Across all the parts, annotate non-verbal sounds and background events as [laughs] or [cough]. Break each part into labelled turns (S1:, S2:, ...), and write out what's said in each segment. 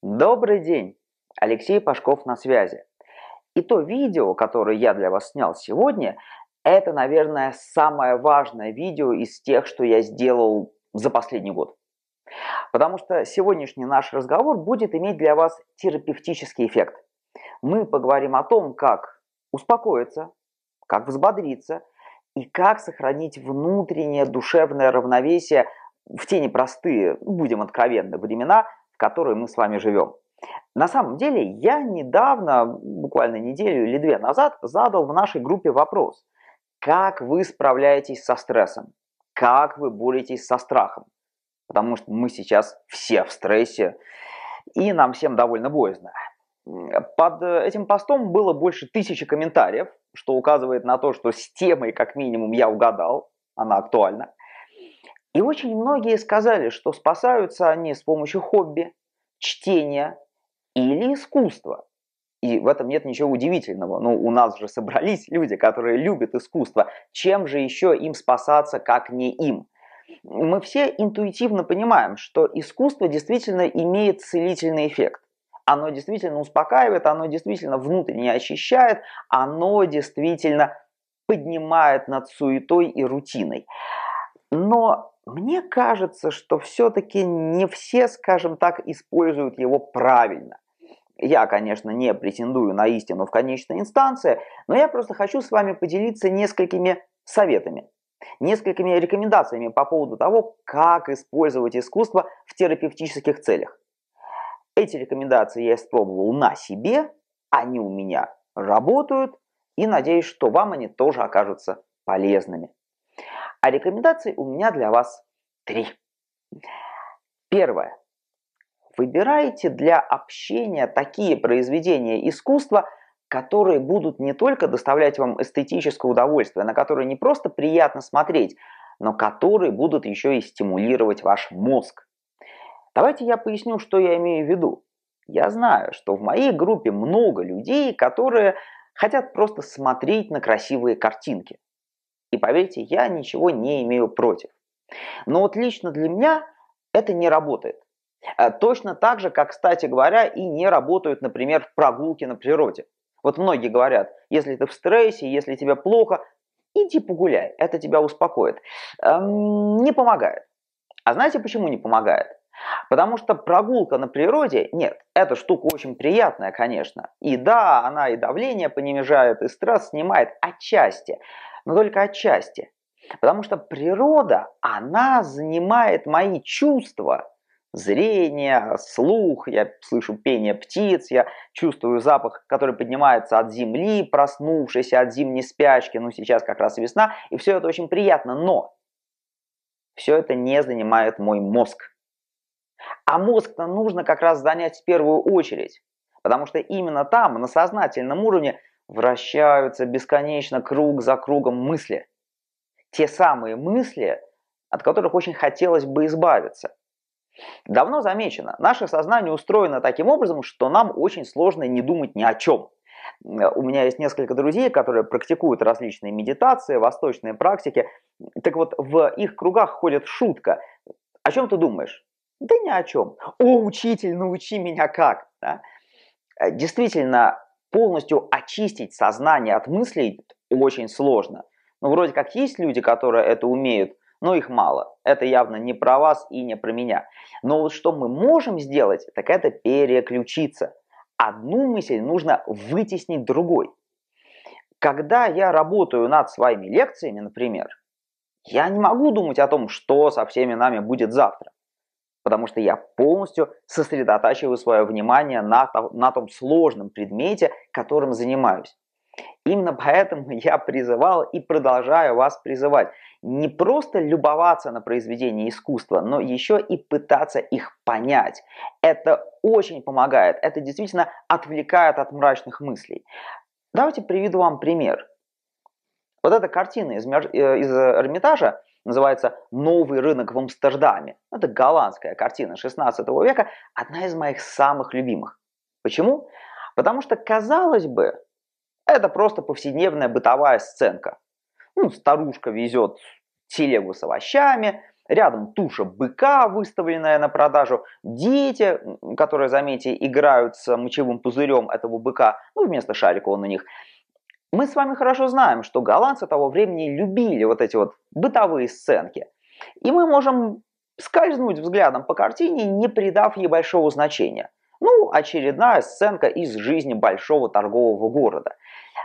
S1: Добрый день! Алексей Пашков на связи. И то видео, которое я для вас снял сегодня, это, наверное, самое важное видео из тех, что я сделал за последний год. Потому что сегодняшний наш разговор будет иметь для вас терапевтический эффект. Мы поговорим о том, как успокоиться, как взбодриться и как сохранить внутреннее душевное равновесие в те непростые, будем откровенны, времена, в которой мы с вами живем. На самом деле, я недавно, буквально неделю или две назад, задал в нашей группе вопрос, как вы справляетесь со стрессом, как вы боретесь со страхом, потому что мы сейчас все в стрессе, и нам всем довольно боязно. Под этим постом было больше тысячи комментариев, что указывает на то, что с темой как минимум я угадал, она актуальна. И очень многие сказали, что спасаются они с помощью хобби, чтения или искусства. И в этом нет ничего удивительного. Ну, у нас же собрались [laughs] люди, которые любят искусство. Чем же еще им спасаться, как не им? Мы все интуитивно понимаем, что искусство действительно имеет целительный эффект. Оно действительно успокаивает, оно действительно внутренне очищает, оно действительно поднимает над суетой и рутиной. Но мне кажется, что все-таки не все, скажем так, используют его правильно. Я, конечно, не претендую на истину в конечной инстанции, но я просто хочу с вами поделиться несколькими советами, несколькими рекомендациями по поводу того, как использовать искусство в терапевтических целях. Эти рекомендации я испробовал на себе, они у меня работают, и надеюсь, что вам они тоже окажутся полезными. А рекомендаций у меня для вас три. Первое. Выбирайте для общения такие произведения искусства, которые будут не только доставлять вам эстетическое удовольствие, на которые не просто приятно смотреть, но которые будут еще и стимулировать ваш мозг. Давайте я поясню, что я имею в виду. Я знаю, что в моей группе много людей, которые хотят просто смотреть на красивые картинки. И поверьте, я ничего не имею против. Но вот лично для меня это не работает. Э, точно так же, как, кстати говоря, и не работают, например, прогулки на природе. Вот многие говорят, если ты в стрессе, если тебе плохо, иди погуляй, это тебя успокоит. Эм, не помогает. А знаете, почему не помогает? Потому что прогулка на природе, нет, эта штука очень приятная, конечно. И да, она и давление понижает, и стресс снимает отчасти но только отчасти. Потому что природа, она занимает мои чувства, зрение, слух, я слышу пение птиц, я чувствую запах, который поднимается от земли, проснувшись от зимней спячки, ну сейчас как раз весна, и все это очень приятно, но все это не занимает мой мозг. А мозг-то нужно как раз занять в первую очередь, потому что именно там, на сознательном уровне, вращаются бесконечно круг за кругом мысли. Те самые мысли, от которых очень хотелось бы избавиться. Давно замечено, наше сознание устроено таким образом, что нам очень сложно не думать ни о чем. У меня есть несколько друзей, которые практикуют различные медитации, восточные практики. Так вот, в их кругах ходит шутка. О чем ты думаешь? Да ни о чем. О, учитель, научи меня как. Да? Э, действительно, полностью очистить сознание от мыслей очень сложно. Ну, вроде как есть люди, которые это умеют, но их мало. Это явно не про вас и не про меня. Но вот что мы можем сделать, так это переключиться. Одну мысль нужно вытеснить другой. Когда я работаю над своими лекциями, например, я не могу думать о том, что со всеми нами будет завтра потому что я полностью сосредотачиваю свое внимание на, на том сложном предмете, которым занимаюсь. Именно поэтому [laughs] я призывал и продолжаю вас призывать не просто любоваться на произведение искусства, но еще и пытаться их понять. Это очень помогает, это действительно отвлекает от мрачных мыслей. Давайте приведу вам пример. Вот эта картина из, э, из Эрмитажа называется «Новый рынок в Амстердаме». Это голландская картина 16 века, одна из моих самых любимых. Почему? Потому что, казалось бы, это просто повседневная бытовая сценка. Ну, старушка везет телегу с овощами, рядом туша быка, выставленная на продажу, дети, которые, заметьте, играют с мочевым пузырем этого быка, ну, вместо шарика он у них – мы с вами хорошо знаем, что голландцы того времени любили вот эти вот бытовые сценки. И мы можем скользнуть взглядом по картине, не придав ей большого значения. Ну, очередная сценка из жизни большого торгового города.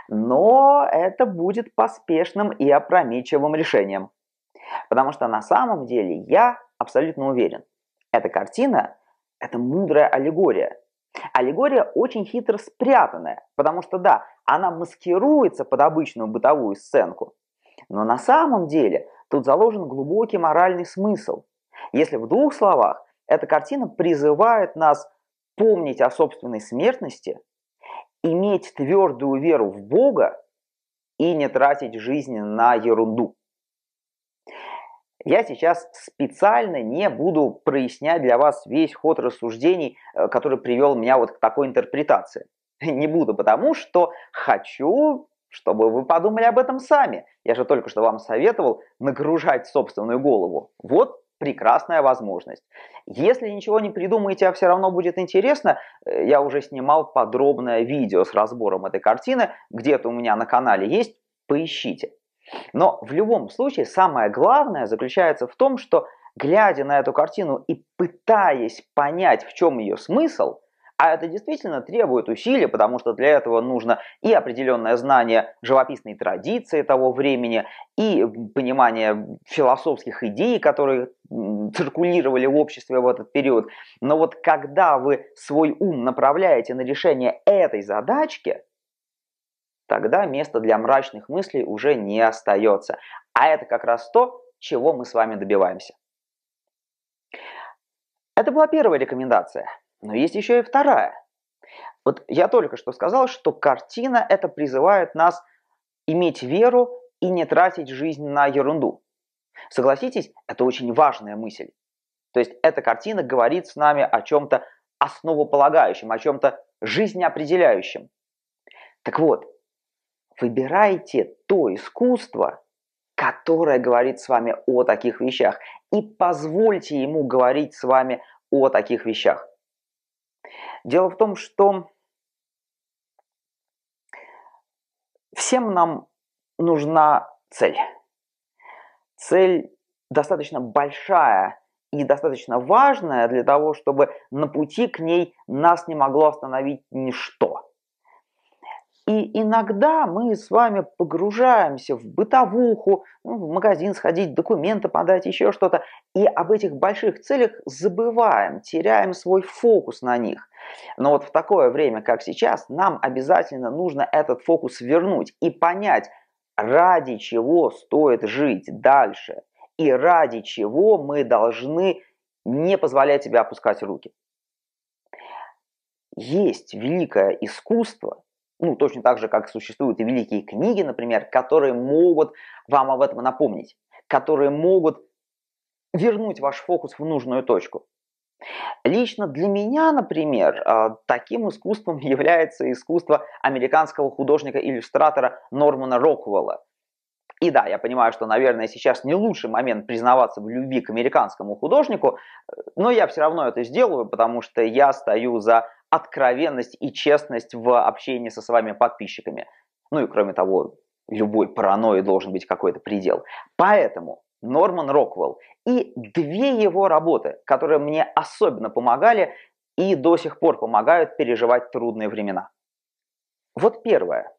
S1: Но это будет поспешным и опрометчивым решением. Потому что на самом деле я абсолютно уверен, эта картина – это мудрая аллегория – Аллегория очень хитро спрятанная, потому что, да, она маскируется под обычную бытовую сценку, но на самом деле тут заложен глубокий моральный смысл. Если в двух словах, эта картина призывает нас помнить о собственной смертности, иметь твердую веру в Бога и не тратить жизнь на ерунду. Я сейчас специально не буду прояснять для вас весь ход рассуждений, э, который привел меня вот к такой интерпретации. [laughs] Не буду, потому что хочу, чтобы вы подумали об этом сами. Я же только что вам советовал нагружать собственную голову. Вот прекрасная возможность. Если ничего не придумаете, а все равно будет интересно, э, я уже снимал подробное видео с разбором этой картины, где-то у меня на канале есть, поищите. Но в любом случае самое главное заключается в том, что глядя на эту картину и пытаясь понять, в чем ее смысл, а это действительно требует усилий, потому что для этого нужно и определенное знание живописной традиции того времени, и понимание философских идей, которые циркулировали в обществе в этот период. Но вот когда вы свой ум направляете на решение этой задачки, тогда места для мрачных мыслей уже не остается. А это как раз то, чего мы с вами добиваемся. Это была первая рекомендация, но есть еще и вторая. Вот я только что сказал, что картина это призывает нас иметь веру и не тратить жизнь на ерунду. Согласитесь, это очень важная мысль. То есть эта картина говорит с нами о чем-то основополагающем, о чем-то жизнеопределяющем. Так вот, Выбирайте то искусство, которое говорит с вами о таких вещах, и позвольте ему говорить с вами о таких вещах. Дело в том, что всем нам нужна цель. Цель достаточно большая и достаточно важная для того, чтобы на пути к ней нас не могло остановить ничто. И иногда мы с вами погружаемся в бытовуху, ну, в магазин сходить, документы подать, еще что-то. И об этих больших целях забываем, теряем свой фокус на них. Но вот в такое время, как сейчас, нам обязательно нужно этот фокус вернуть и понять, ради чего стоит жить дальше и ради чего мы должны не позволять себе опускать руки. Есть великое искусство ну, точно так же, как существуют и великие книги, например, которые могут вам об этом напомнить, которые могут вернуть ваш фокус в нужную точку. Лично для меня, например, э, таким искусством [laughs] является искусство американского художника-иллюстратора Нормана Роквелла. И да, я понимаю, что, наверное, сейчас не лучший момент признаваться в любви к американскому художнику, э, но я все равно это сделаю, потому что я стою за откровенность и честность в общении со своими подписчиками. Ну и кроме того, любой паранойи должен быть какой-то предел. Поэтому Норман Роквелл и две его работы, которые мне особенно помогали и до сих пор помогают переживать трудные времена. Вот первое.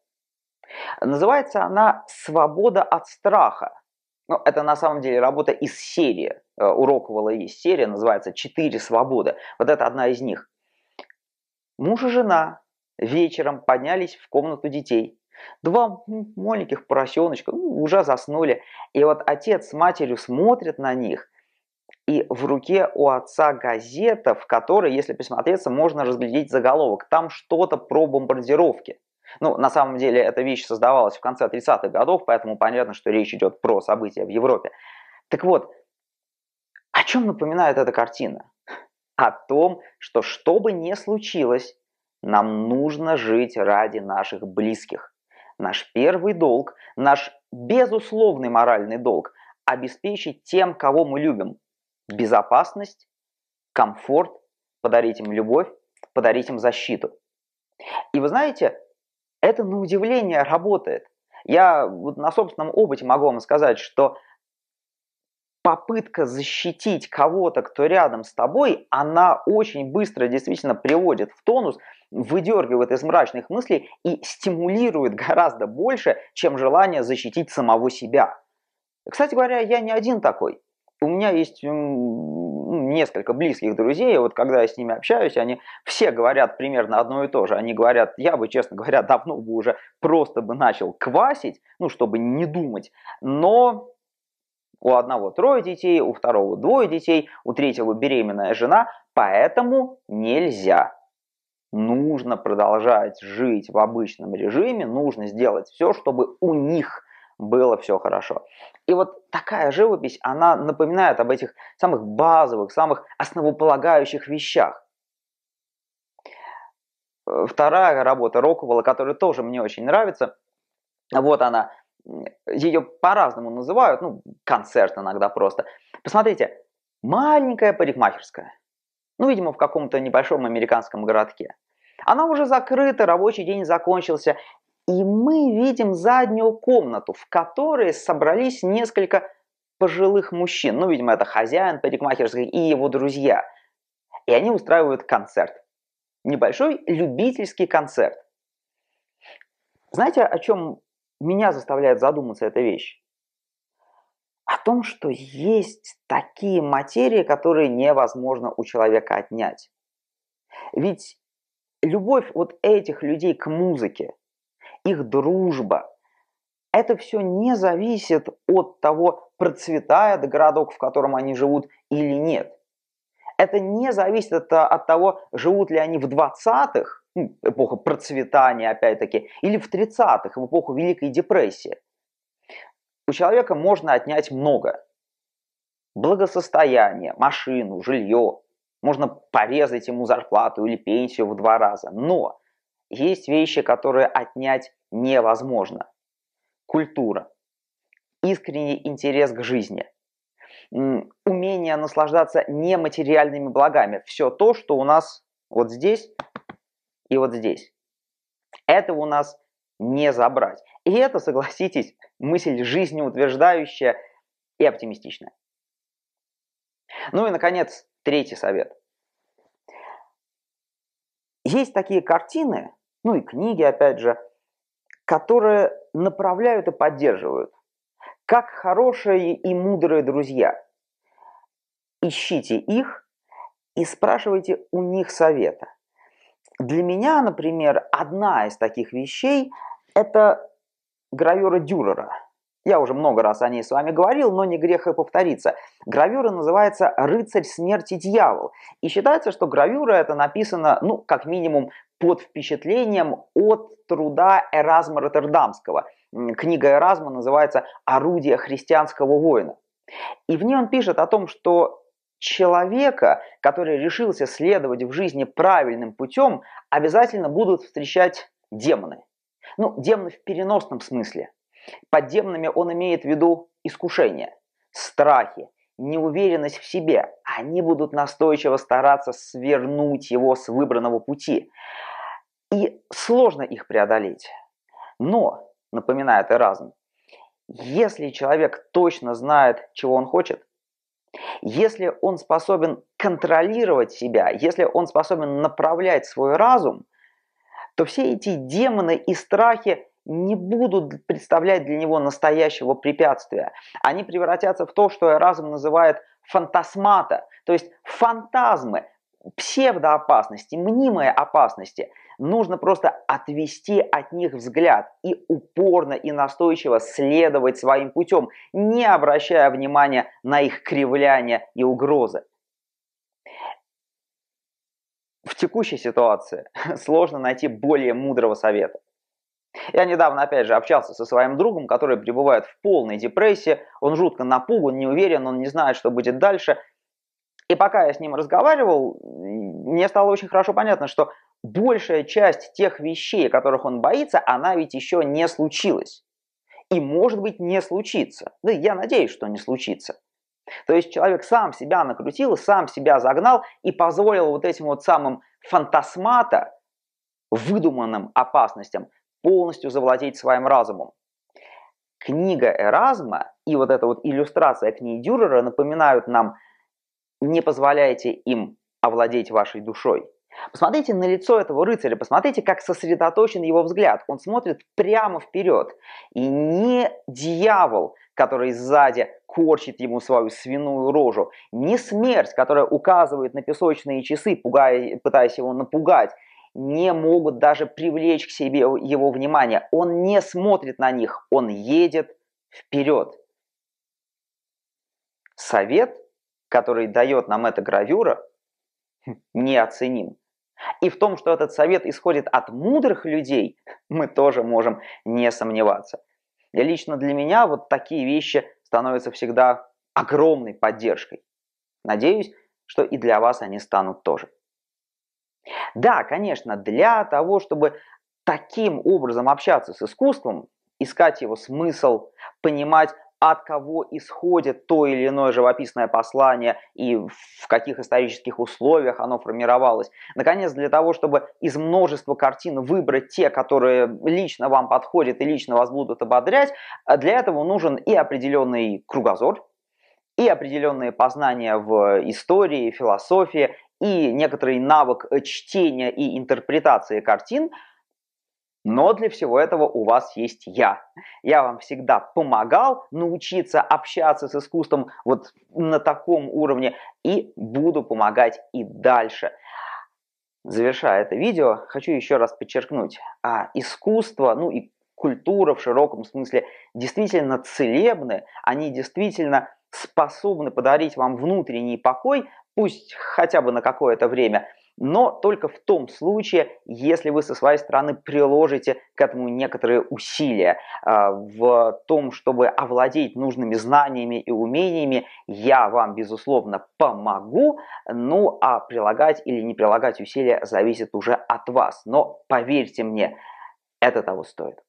S1: Называется она «Свобода от страха». Ну, это на самом деле работа из серии. Э, у Роквелла есть серия, называется «Четыре свободы». Вот это одна из них. Муж и жена вечером поднялись в комнату детей. Два маленьких поросеночка ну, уже заснули. И вот отец с матерью смотрят на них. И в руке у отца газета, в которой, если присмотреться, можно разглядеть заголовок. Там что-то про бомбардировки. Ну, на самом деле, эта вещь создавалась в конце 30-х годов, поэтому понятно, что речь идет про события в Европе. Так вот, о чем напоминает эта картина? о том, что что бы ни случилось, нам нужно жить ради наших близких. Наш первый долг, наш безусловный моральный долг – обеспечить тем, кого мы любим, безопасность, комфорт, подарить им любовь, подарить им защиту. И вы знаете, это на удивление работает. Я вот на собственном опыте могу вам сказать, что попытка защитить кого-то, кто рядом с тобой, она очень быстро действительно приводит в тонус, выдергивает из мрачных мыслей и стимулирует [laughs] гораздо больше, чем желание защитить самого себя. Кстати говоря, я не один такой. У меня есть ну, несколько близких друзей, И вот когда я с ними общаюсь, они все говорят примерно одно и то же. Они говорят, я бы, честно говоря, давно бы уже просто бы начал квасить, ну, чтобы не думать, но у одного трое детей, у второго двое детей, у третьего беременная жена, поэтому нельзя. Нужно продолжать жить в обычном режиме, нужно сделать все, чтобы у них было все хорошо. И вот такая живопись, она напоминает об этих самых базовых, самых основополагающих вещах. Э, вторая работа Роквелла, которая тоже мне очень нравится, вот она, ее по-разному называют, ну, концерт иногда просто. Посмотрите, маленькая парикмахерская, ну, видимо, в каком-то небольшом американском городке. Она уже закрыта, рабочий день закончился, и мы видим заднюю комнату, в которой собрались несколько пожилых мужчин. Ну, видимо, это хозяин парикмахерской и его друзья. И они устраивают концерт. Небольшой любительский концерт. Знаете, о чем меня заставляет задуматься эта вещь. О том, что есть такие материи, которые невозможно у человека отнять. Ведь любовь вот этих людей к музыке, их дружба, это все не зависит от того, процветает городок, в котором они живут или нет. Это не зависит от, того, живут ли они в 20-х ну, эпоха процветания, опять-таки, или в 30-х, в эпоху Великой депрессии. У человека можно отнять много. Благосостояние, машину, жилье. Можно порезать ему зарплату или пенсию в два раза. Но есть вещи, которые отнять невозможно. Культура, искренний интерес к жизни, умение наслаждаться нематериальными благами. Все то, что у нас вот здесь и вот здесь. Это у нас не забрать. И это, согласитесь, мысль жизнеутверждающая и оптимистичная. Ну и, наконец, третий совет. Есть такие картины, ну и книги, опять же, которые направляют и поддерживают. Как хорошие и мудрые друзья. Ищите их и спрашивайте у них совета. Для меня, например, одна из таких вещей – это гравюра Дюрера. Я уже много раз о ней с вами говорил, но не грех и повториться. Гравюра называется «Рыцарь смерти дьявол». И считается, что гравюра это написано, ну, как минимум, под впечатлением от труда Эразма Роттердамского. Книга Эразма называется «Орудие христианского воина». И в ней он пишет о том, что человека, который решился следовать в жизни правильным путем, обязательно будут встречать демоны. Ну, демоны в переносном смысле. Под демонами он имеет в виду искушения, страхи, неуверенность в себе. Они будут настойчиво стараться свернуть его с выбранного пути. И сложно их преодолеть. Но, напоминает Эразм, если человек точно знает, чего он хочет, если он способен контролировать себя, если он способен направлять свой разум, то все эти демоны и страхи не будут представлять для него настоящего препятствия. Они превратятся в то, что разум называет фантасмата, то есть фантазмы, псевдоопасности, мнимые опасности – Нужно просто отвести от них взгляд и упорно и настойчиво следовать своим путем, не обращая внимания на их кривляния и угрозы. В текущей ситуации [laughs] сложно найти более мудрого совета. Я недавно, опять же, общался со своим другом, который пребывает в полной депрессии. Он жутко напуган, не уверен, он не знает, что будет дальше. И пока я с ним разговаривал, мне стало очень хорошо понятно, что большая часть тех вещей, которых он боится, она ведь еще не случилась. И может быть не случится. Да я надеюсь, что не случится. То есть человек сам себя накрутил, сам себя загнал и позволил вот этим вот самым фантасмата, выдуманным опасностям, полностью завладеть своим разумом. Книга Эразма и вот эта вот иллюстрация книги Дюрера напоминают нам «Не позволяйте им овладеть вашей душой». Посмотрите на лицо этого рыцаря, посмотрите, как сосредоточен его взгляд. Он смотрит прямо вперед. И не дьявол, который сзади корчит ему свою свиную рожу, не смерть, которая указывает на песочные часы, пугая, пытаясь его напугать, не могут даже привлечь к себе его внимание. Он не смотрит на них, он едет вперед. Совет, который дает нам эта гравюра, [laughs] неоценим и в том, что этот совет исходит от мудрых людей, [laughs] мы тоже можем не сомневаться. И лично для меня вот такие вещи становятся всегда огромной поддержкой. Надеюсь, что и для вас они станут тоже. Да, конечно, для того, чтобы таким образом общаться с искусством, искать его смысл, понимать, от кого исходит то или иное живописное послание и в каких исторических условиях оно формировалось. Наконец, для того, чтобы из множества картин выбрать те, которые лично вам подходят и лично вас будут ободрять, для этого нужен и определенный кругозор, и определенные познания в истории, философии, и некоторый навык чтения и интерпретации картин – но для всего этого у вас есть я. Я вам всегда помогал научиться общаться с искусством вот на таком уровне и буду помогать и дальше. Завершая это видео, хочу еще раз подчеркнуть, а искусство, ну и культура в широком смысле действительно целебны, они действительно способны подарить вам внутренний покой, пусть хотя бы на какое-то время, но только в том случае, если вы со своей стороны приложите к этому некоторые усилия. А, в том, чтобы овладеть нужными знаниями и умениями, я вам, безусловно, помогу, ну а прилагать или не прилагать усилия зависит уже от вас. Но поверьте мне, это того стоит.